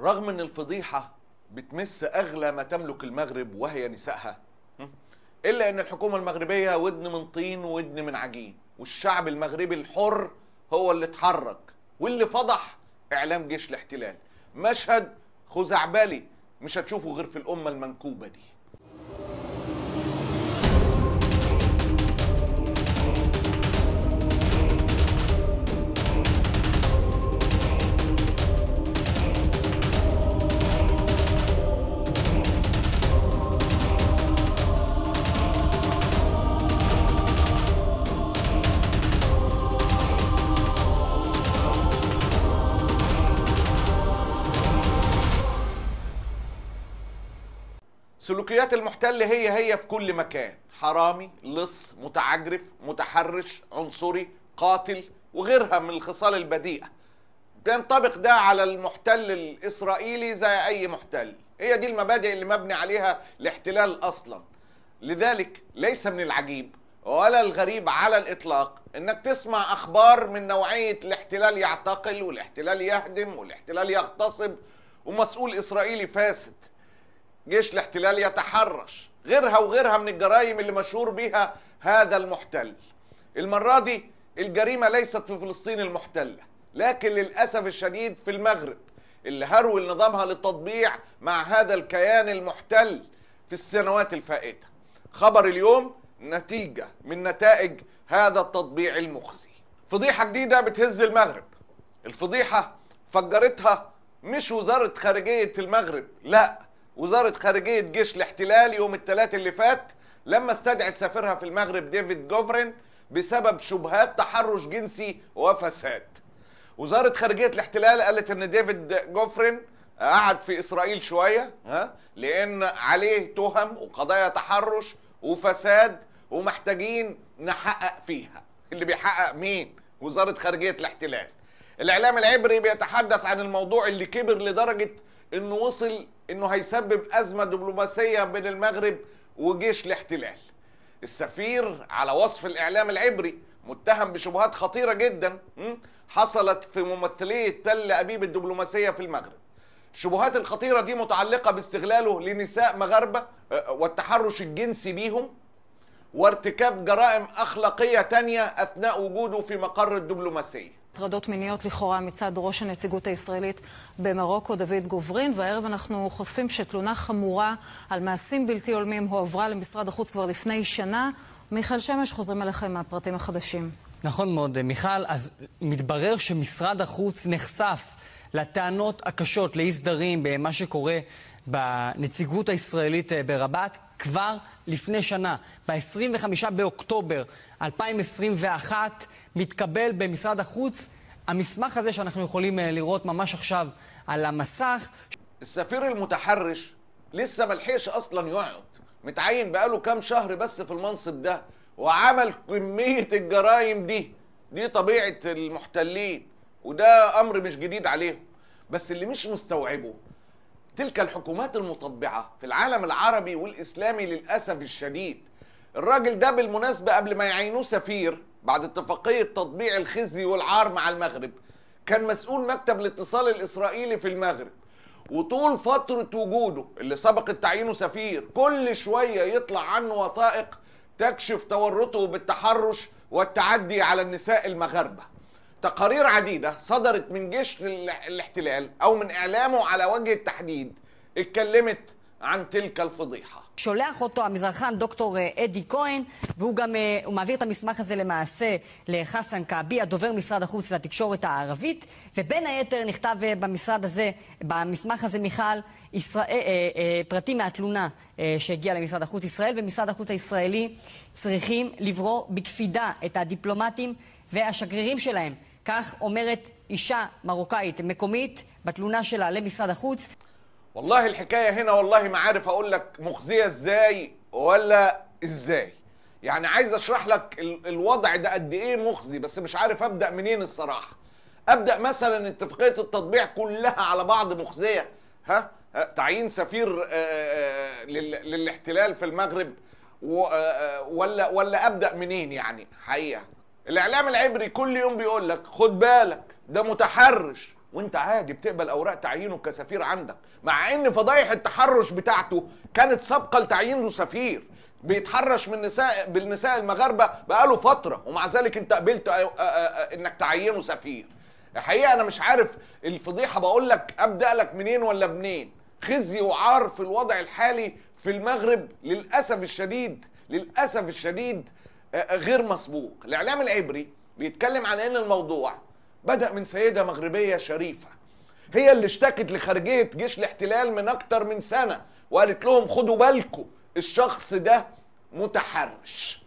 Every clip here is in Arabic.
رغم ان الفضيحه بتمس اغلى ما تملك المغرب وهي نسائها الا ان الحكومه المغربيه ودن من طين ودن من عجين والشعب المغربي الحر هو اللي اتحرك واللي فضح اعلام جيش الاحتلال مشهد خزعبلي مش هتشوفه غير في الامه المنكوبه دي سلوكيات المحتل هي هي في كل مكان حرامي لص متعجرف متحرش عنصري قاتل وغيرها من الخصال البديئة بينطبق ده على المحتل الإسرائيلي زي أي محتل هي دي المبادئ اللي مبني عليها الاحتلال أصلا لذلك ليس من العجيب ولا الغريب على الإطلاق إنك تسمع أخبار من نوعية الاحتلال يعتقل والاحتلال يهدم والاحتلال يغتصب ومسؤول إسرائيلي فاسد جيش الاحتلال يتحرش غيرها وغيرها من الجرائم اللي مشهور بها هذا المحتل المرة دي الجريمة ليست في فلسطين المحتلة لكن للأسف الشديد في المغرب اللي هروي نظامها للتطبيع مع هذا الكيان المحتل في السنوات الفائتة خبر اليوم نتيجة من نتائج هذا التطبيع المخزي فضيحة جديدة بتهز المغرب الفضيحة فجرتها مش وزارة خارجية المغرب لا وزاره خارجيه جيش الاحتلال يوم الثلاث اللي فات لما استدعت سفيرها في المغرب ديفيد جوفرين بسبب شبهات تحرش جنسي وفساد. وزاره خارجيه الاحتلال قالت ان ديفيد جوفرين قعد في اسرائيل شويه ها لان عليه تهم وقضايا تحرش وفساد ومحتاجين نحقق فيها. اللي بيحقق مين؟ وزاره خارجيه الاحتلال. الاعلام العبري بيتحدث عن الموضوع اللي كبر لدرجه انه وصل انه هيسبب ازمه دبلوماسيه بين المغرب وجيش الاحتلال. السفير على وصف الاعلام العبري متهم بشبهات خطيره جدا حصلت في ممثليه تل ابيب الدبلوماسيه في المغرب. الشبهات الخطيره دي متعلقه باستغلاله لنساء مغاربه والتحرش الجنسي بيهم وارتكاب جرائم اخلاقيه تانيه اثناء وجوده في مقر الدبلوماسيه. הטרדות מיניות לכאורה מצד ראש הנציגות הישראלית במרוקו, דוד גוברין, והערב אנחנו חושפים שתלונה חמורה על מעשים בלתי הולמים הועברה למשרד החוץ כבר לפני שנה. מיכאל שמש, חוזרים אליכם מהפרטים החדשים. נכון מאוד, אה, מיכל. אז מתברר שמשרד החוץ נחשף לטענות הקשות, לאי סדרים במה אה, שקורה בנציגות הישראלית אה, ברבת כבר לפני שנה, ב-25 באוקטובר 2021, מתקבל במשרד החוץ. המסמך הזה שאנחנו יכולים לראות ממש עכשיו על המסך. السفير المتحرش لسه ملحقش اصلا يقعد متعين بقاله كام شهر بس في المنصب ده وعمل كميه الجرايم دي دي طبيعه المحتلين وده امر مش جديد عليهم بس اللي مش مستوعبه تلك الحكومات المطبعه في العالم العربي والاسلامي للاسف الشديد الراجل ده بالمناسبه قبل ما يعينوه سفير بعد اتفاقية تطبيع الخزي والعار مع المغرب كان مسؤول مكتب الاتصال الإسرائيلي في المغرب وطول فترة وجوده اللي سبق تعيينه سفير كل شوية يطلع عنه وثائق تكشف تورطه بالتحرش والتعدي على النساء المغاربة تقارير عديدة صدرت من جيش الاحتلال أو من إعلامه على وجه التحديد اتكلمت عن تلك الفضيحة שולח אותו המזרחן דוקטור אה, אדי כהן, והוא גם אה, הוא מעביר את המסמך הזה למעשה לחסן כעבי, הדובר משרד החוץ לתקשורת הערבית, ובין היתר נכתב אה, במשרד הזה, במסמך הזה, מיכל, ישראל, פרטים מהתלונה שהגיעה למשרד החוץ ישראל, ומשרד החוץ הישראלי צריכים לברור בקפידה את הדיפלומטים והשגרירים שלהם. כך אומרת אישה מרוקאית מקומית בתלונה שלה למשרד החוץ. والله الحكايه هنا والله ما عارف اقول لك مخزيه ازاي ولا ازاي يعني عايز اشرح لك الوضع ده قد ايه مخزي بس مش عارف ابدا منين الصراحه ابدا مثلا اتفاقيه التطبيع كلها على بعض مخزيه ها أه، تعيين سفير أه، أه، للاحتلال في المغرب ولا ولا ابدا منين يعني حقيقه الاعلام العبري كل يوم بيقول لك خد بالك ده متحرش وانت عادي بتقبل اوراق تعيينه كسفير عندك مع ان فضايح التحرش بتاعته كانت سابقه لتعيينه سفير بيتحرش من نساء بالنساء المغاربه بقاله فتره ومع ذلك انت قبلت انك تعينه سفير الحقيقه انا مش عارف الفضيحه بقول لك ابدا لك منين ولا منين خزي وعار في الوضع الحالي في المغرب للاسف الشديد للاسف الشديد غير مسبوق الاعلام العبري بيتكلم عن ان الموضوع بدأ من سيدة مغربية شريفة هي اللي اشتكت لخارجية جيش الاحتلال من أكتر من سنة وقالت لهم خدوا بالكم الشخص ده متحرش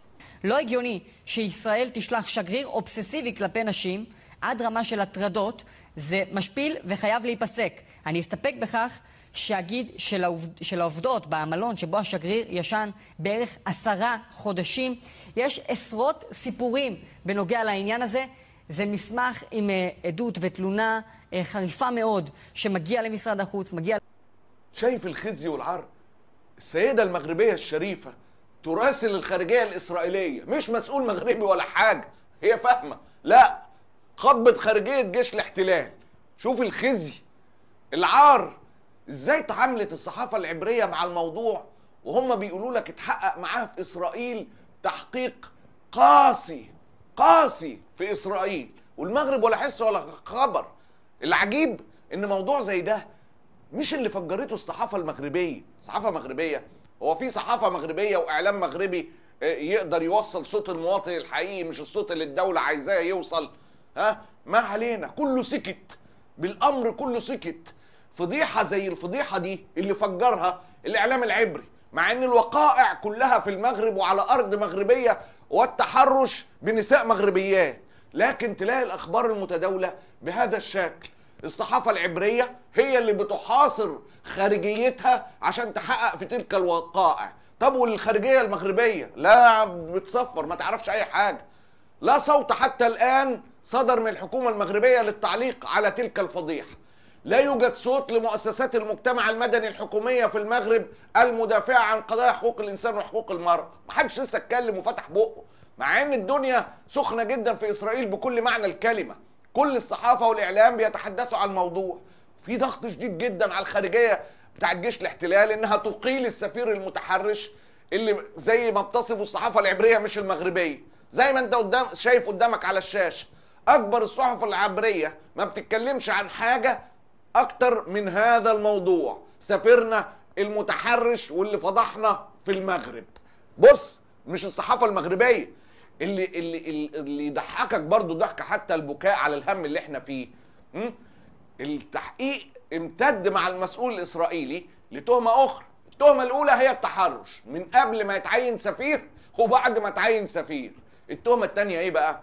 לא הגיוני שישראל תשלח שגריר אובססיבי כלפי נשים עד רמה של הטרדות, זה משפיל וחייב להיפסק. אני אסתפק בכך שאגיד של העובדות במלון שבו השגריר ישן בערך עשרה חודשים, יש עשרות סיפורים בנוגע לעניין הזה. זה מסמך עם עדות ותלונה חריפה מאוד שמגיע למשרד החוץ, מגיע... شايف الخزي والعار السيدة المغربية الشريفة تراسل الخارجية الإسرائيلية مش مسؤول مغربي ولا حاجة هي فاهمة لا خطبة خارجية جيش الاحتلال شوف الخزي العار ازاي تعاملت الصحافة العبرية مع الموضوع وهم بيقولوا لك اتحقق معاها في إسرائيل تحقيق قاسي قاسي في اسرائيل والمغرب ولا حس ولا خبر العجيب ان موضوع زي ده مش اللي فجرته الصحافه المغربيه صحافه مغربيه هو في صحافه مغربيه واعلام مغربي آه، يقدر يوصل صوت المواطن الحقيقي مش الصوت اللي الدوله عايزاه يوصل ها ما علينا كله سكت بالامر كله سكت فضيحه زي الفضيحه دي اللي فجرها الاعلام العبري مع ان الوقائع كلها في المغرب وعلى ارض مغربيه والتحرش بنساء مغربيات لكن تلاقي الاخبار المتداوله بهذا الشكل الصحافه العبريه هي اللي بتحاصر خارجيتها عشان تحقق في تلك الوقائع طب والخارجيه المغربيه لا بتصفر ما تعرفش اي حاجه لا صوت حتى الان صدر من الحكومه المغربيه للتعليق على تلك الفضيحه لا يوجد صوت لمؤسسات المجتمع المدني الحكوميه في المغرب المدافعه عن قضايا حقوق الانسان وحقوق المرأة محدش لسه اتكلم وفتح بقه مع ان الدنيا سخنه جدا في اسرائيل بكل معنى الكلمه كل الصحافه والاعلام بيتحدثوا عن الموضوع في ضغط شديد جدا على الخارجيه بتاع الجيش الاحتلال انها تقيل السفير المتحرش اللي زي ما بتصفه الصحافه العبريه مش المغربيه زي ما انت قدام شايف قدامك على الشاشه اكبر الصحف العبريه ما بتتكلمش عن حاجه اكتر من هذا الموضوع سافرنا المتحرش واللي فضحنا في المغرب بص مش الصحافه المغربيه اللي اللي اللي يضحكك برضو ضحكه حتى البكاء على الهم اللي احنا فيه م? التحقيق امتد مع المسؤول الاسرائيلي لتهمه اخرى التهمه الاولى هي التحرش من قبل ما يتعين سفير وبعد ما تعين سفير التهمه الثانيه ايه بقى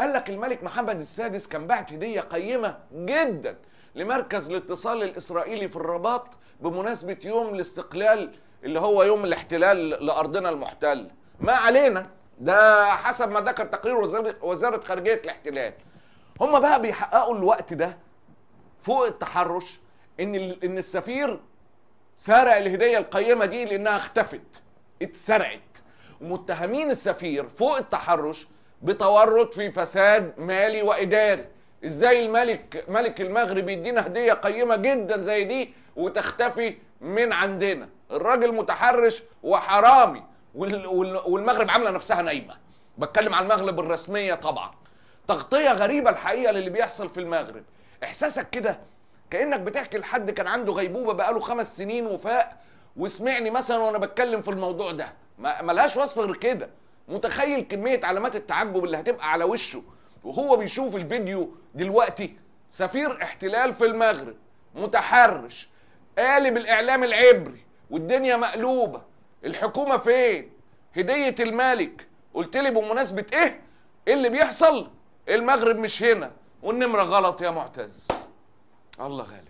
قال لك الملك محمد السادس كان بعت هديه قيمه جدا لمركز الاتصال الإسرائيلي في الرباط بمناسبة يوم الاستقلال اللي هو يوم الاحتلال لأرضنا المحتلة ما علينا ده حسب ما ذكر تقرير وزارة خارجية الاحتلال هم بقى بيحققوا الوقت ده فوق التحرش ان ان السفير سرق الهديه القيمه دي لانها اختفت اتسرقت ومتهمين السفير فوق التحرش بتورط في فساد مالي واداري ازاي الملك ملك المغرب يدينا هديه قيمه جدا زي دي وتختفي من عندنا الراجل متحرش وحرامي والمغرب عامله نفسها نايمه بتكلم على المغرب الرسميه طبعا تغطيه غريبه الحقيقه للي بيحصل في المغرب احساسك كده كانك بتحكي لحد كان عنده غيبوبه بقاله خمس سنين وفاق وسمعني مثلا وانا بتكلم في الموضوع ده ملهاش وصف غير كده متخيل كميه علامات التعجب اللي هتبقى على وشه وهو بيشوف الفيديو دلوقتي سفير احتلال في المغرب متحرش قالب الاعلام العبري والدنيا مقلوبه الحكومه فين هديه الملك قلت لي بمناسبه ايه ايه اللي بيحصل المغرب مش هنا والنمره غلط يا معتز الله غالب